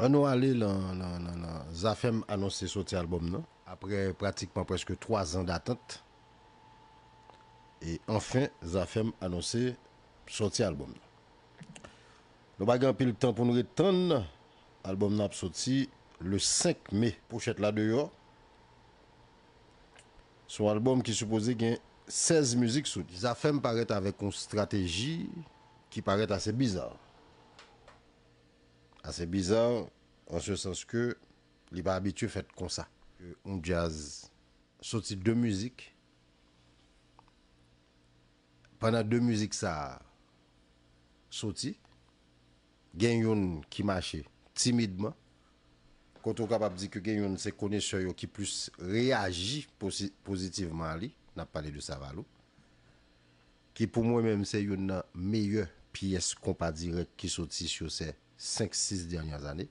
Anou ale la, la, la, la, la, Zafem anonsè soti alboum nan, apre pratikman preske 3 an datant. E anfen, Zafem anonsè soti alboum nan. Nou bagan pil tanpounre tan, alboum nan soti le 5 me pou chet la deyo. Sou alboum ki sou posi gen 16 muzik soti. Zafem parete avek kon strategi ki parete ase bizar. Asè bizan, an se sens ke li ba abitye fèt kon sa. Un jazz soti dè müzik. Panan dè müzik sa soti, gen yon ki mache timidman. Kontou kapap di ke gen yon se kone se yo ki plus reagi pozitivman li, nap pale de sa valo. Ki pou mwen mèm se yon nan meyye piyes kompa direk ki soti se yo se. 5-6 dernières années.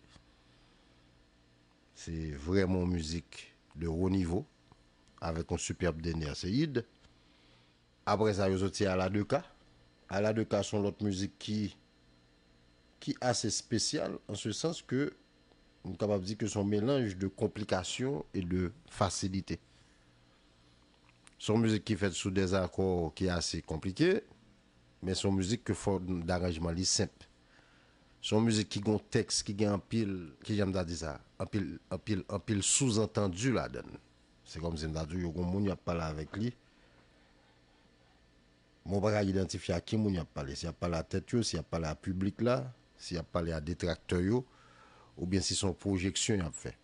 C'est vraiment musique de haut niveau, avec un superbe dernier Après ça, il aussi à la 2K. À la 2K sont l'autre musique qui, qui est assez spéciale, en ce sens que, on est dire que son mélange de complications et de facilité. Son musique qui est faite sous des accords qui est assez compliqué, mais son musique que forme d'arrangement simple son musique qui a un texte, qui a un pile, qui j'aime pile, sous-entendu là donne. C'est comme si on dit il y a quelqu'un qui parlé avec lui. Mon bras pas identifier à qui il a parlé. S'il a parlé à la tête, s'il a parlé la public là, s'il a parlé à détracteurs, ou bien si son projection a fait.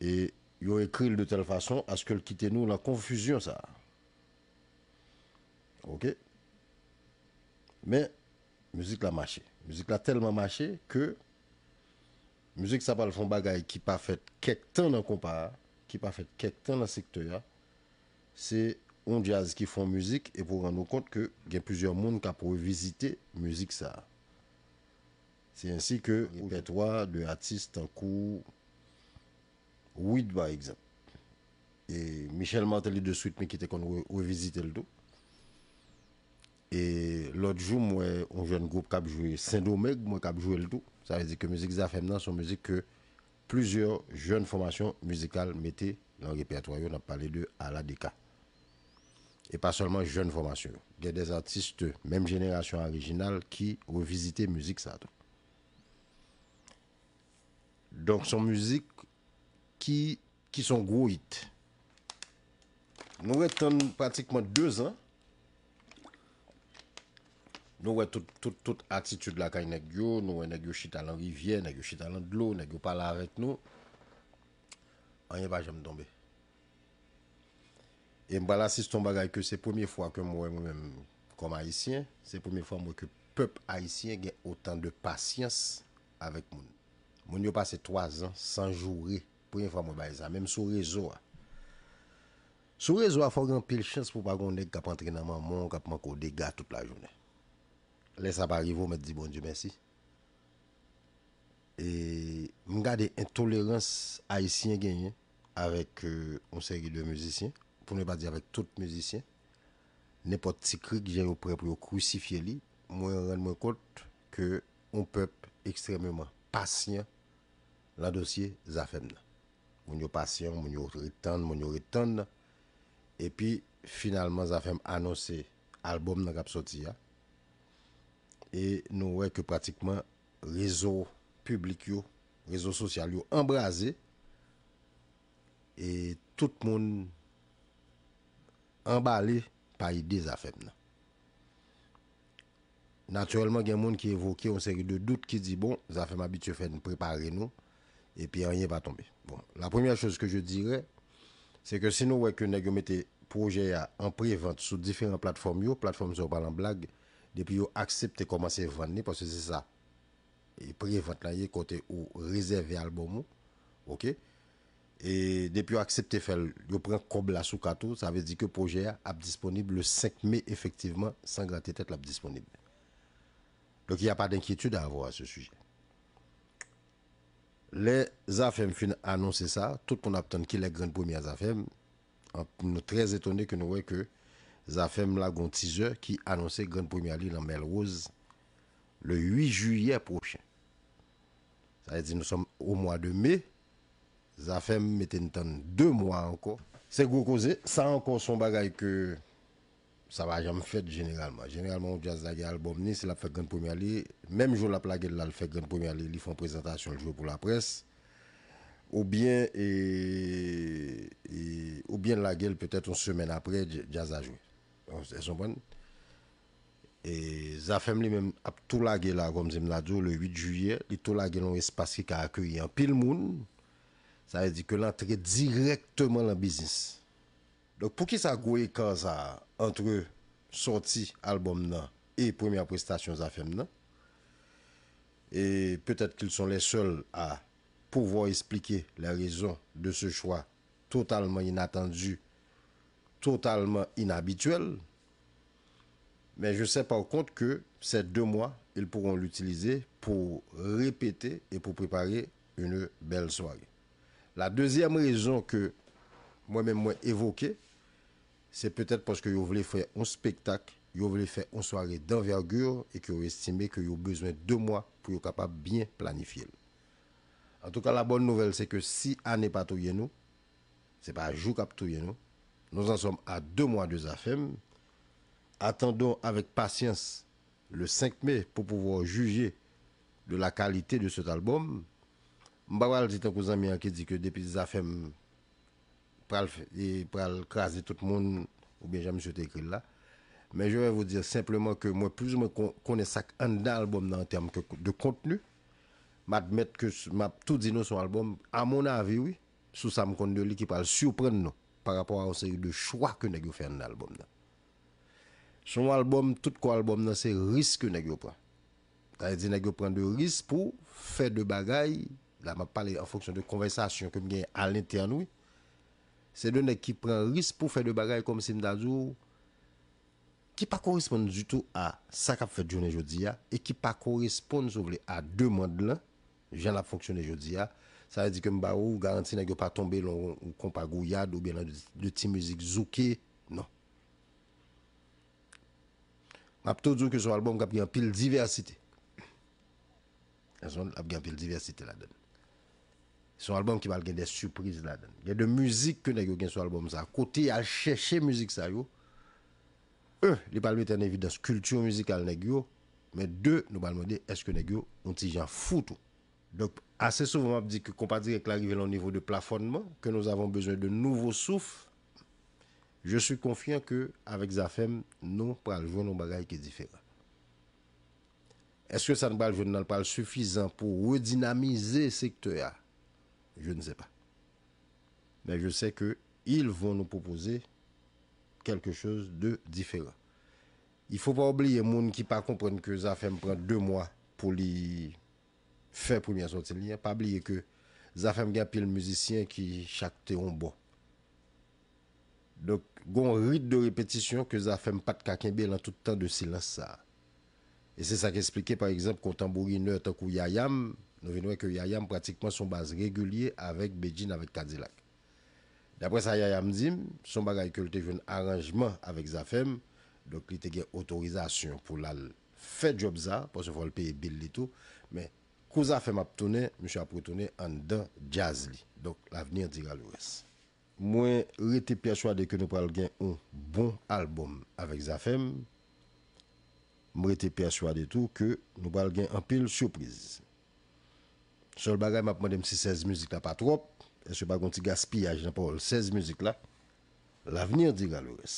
Et il a écrit de telle façon à ce qu'il quitte nous la confusion ça. Ok? Mais, la musique a marché. Muzik la telman mache ke, muzik sa pale fon bagay ki pa fet kek tan nan kompa, ki pa fet kek tan nan sekte ya, se on jaz ki fon muzik e pou rande kont ke gen pizyon moun ka pou we vizite muzik sa. Se ansi ke ou let wad de atist an kou ouid ba egzant. E Michel Mantelli de suite mi ki te kon we vizite ldo. Et l'autre jour, moi, un jeune groupe qui a joué Saint-Domingue, moi qui a joué le tout. Ça veut dire que la musique ZAFM, c'est une musique que plusieurs jeunes formations musicales mettaient dans le répertoire. On a parlé de DECA. Et pas seulement jeunes formations. Il y a des artistes, même génération originale, qui ont visité musique ça. Donc, son musique qui, qui sont gros Nous avons pratiquement deux ans Nou wè tout atitude lakay nek yo, nou wè nek yo chitalan rivye, nek yo chitalan dlo, nek yo pala avèk nou, anye ba jèm donbe. E mbala si s'ton bagay ke se pwemye fwa ke mwè mwèm kom haisyen, se pwemye fwa mwè ke pwep haisyen gen otan de pasyens avèk moun. Moun yo pase 3 an, 100 jouri, pwemye fwa mwè ba yè sa, mèm sou rezo a. Sou rezo a fwa gen pil chans pou bagon dek kap antrenaman moun, kap man ko dega tout la jounè. Lè sa barivou mè di bon di mè si. E mwen gade intolerans a y si y genyen avèk yon euh, seri de mèzisyen pou mè badi e avèk tout mèzisyen nè pot si kri gjen yon prèp yon kru sifye li mwen ren mwen kote kè yon pèp ekstremèman pasyen la dosye zafèm nan. Mwen yon pasyen, mwen yon ritand, mwen yon ritand epi finalman zafèm anonsè albòm nan rap soti ya E nou wèk pratikman rezo publik yo, rezo sosyal yo, embrase. E tout moun embali pa ide zafem nan. Natyrelman gen moun ki evoke yon seri de dout ki di, bon, zafem abit yo fèn, prepare nou, epi an yon va tombe. Bon, la premiè chòs ke je dire, se ke si nou wèk yon negyo mette projè ya en privant sou difèran platfòm yo, platfòm zopal an blag, depi yo aksepte komanse 20 ni, pwese se sa, e priye 20 la ye kote ou rezerve alboumou, ok, e depi yo aksepte fel, yo pren kob la sou kato, sa vezi ke pouje a ap disponible le 5 me, efektiveman, san gratite ap disponible. Lek, y a pa d'enkyetude a avou a se suje. Le, zafem fin anonsen sa, tout pou nou ap ton ki le gren pou mi a zafem, nou trez etone ke nou wey ke, Zafem la gon tizeur ki anonsè Granpoumyali nan Melrose le 8 juyè prochen. Sa yè di nou som ou mwa de me, Zafem meten tan 2 mwa ankon. Se gwo koze, sa ankon son bagay ke sa vajam fèt generalman. Generalman ou Djazagye albom ni se la fèt Granpoumyali, mèm jò la plage lal fèt Granpoumyali, li fon prezentasyon ljò pou la pres, ou bien la gel pwetèt ou semen apre Djazagye. Et Zafem lui-même a tout lagué là, comme je le 8 juillet, il a tout lagué dans l'espace qui a accueilli un pile monde. Ça veut dire que l'entrée directement dans le business. Donc pour qui ça a gros entre sortie album nan, et première prestation Zafem Et peut-être qu'ils sont les seuls à pouvoir expliquer la raison de ce choix totalement inattendu totalement inhabituel. Mais je sais par contre que ces deux mois, ils pourront l'utiliser pour répéter et pour préparer une belle soirée. La deuxième raison que moi-même moi évoqué, c'est peut-être parce que vous voulez faire un spectacle, vous voulez faire une soirée d'envergure et que vous estimez que vous avez besoin de deux mois pour être capable de bien planifier. En tout cas, la bonne nouvelle, c'est que si année pas tout nous, c'est pas un jour cap tout nous, nous en sommes à deux mois de ZAFEM. Attendons avec patience le 5 mai pour pouvoir juger de la qualité de cet album. Mbawal dit un mien qui dit que depuis ZAFEM, il craser tout le monde, ou bien jamais je écrit là. Mais je vais vous dire simplement que moi, plus je connais ça un album en termes de contenu. M'admettre que m'a tout dit nous son album, à mon avis, oui, sous ça me compte de qui parle surprendre nous. pa rapor a ou se yu de chwa ke negyo fè an albom nan. Son albom, tout ko albom nan, se risk ke negyo pran. Kwa e di negyo pran de risk pou fè de bagay, la ma pali an foksyon de konvesasyon kem gen an lente an wè, se dene ki pran risk pou fè de bagay kom sim da zou, ki pa koresponde zutou a sakap fèt jounen jodi ya, e ki pa koresponde sou vle a dè mod lan, jen la foksyon nen jodi ya, Sa yè di ke mba ou garanti nè gyo pa tombe loun ou kon pa gou yad ou bè nan de ti müzik zouke, nan. Mab to djou ke sou albom kap gen pil diversite. En son ap gen pil diversite la den. Sou albom ki mal gen de surprise la den. Gen de müzik ke nè gyo gen sou albom sa. Kote a chè chè müzik sa yo. E, li palme ten evidens kultyon müzikal nè gyo. Men de, nou palme de, eske nè gyo nouti jan foutou. Donc, assez souvent, on dit que comparé avec l'arrivée au niveau de plafonnement, que nous avons besoin de nouveaux souffles. Je suis confiant qu'avec Zafem, nous allons jouer nos bagailles qui sont différent. Est-ce que ça ne va jouer dans suffisant pour redynamiser le secteur Je ne sais pas. Mais je sais qu'ils vont nous proposer quelque chose de différent. Il ne faut pas oublier les gens qui ne comprennent pas que Zafem prend deux mois pour les Fè premier son tè linyè, pabliye ke Zafèm gen pil müzisyen ki chak tè yon bo. Dok, gon rite de repetisyon ke Zafèm pat kakenbe lan tout tan de silens sa. E se sa ke explike par exemple kon tambourine tan kou Yayam, nou venwè ke Yayam pratikman son baz regulye avèk bejine avèk kadzilak. Dè apres sa Yayam zim, son bagay ke lute joun aranjman avèk Zafèm dok lite gen otorizasyon pou lal fè job za, pos yon folpeye bil lito, men Kou Zafem ap toune, mi ch ap pou toune an dan jazz li. Donk l'avenir diralou res. Mwen rete pyechwa de ke nou pral gen un bon album avek Zafem. Mwen rete pyechwa de tou ke nou pral gen an pil surprise. Sol bagay map mwen dem si 16 müzik la patrop. E se bagon ti gaspillaj nan pa wol 16 müzik la. L'avenir diralou res.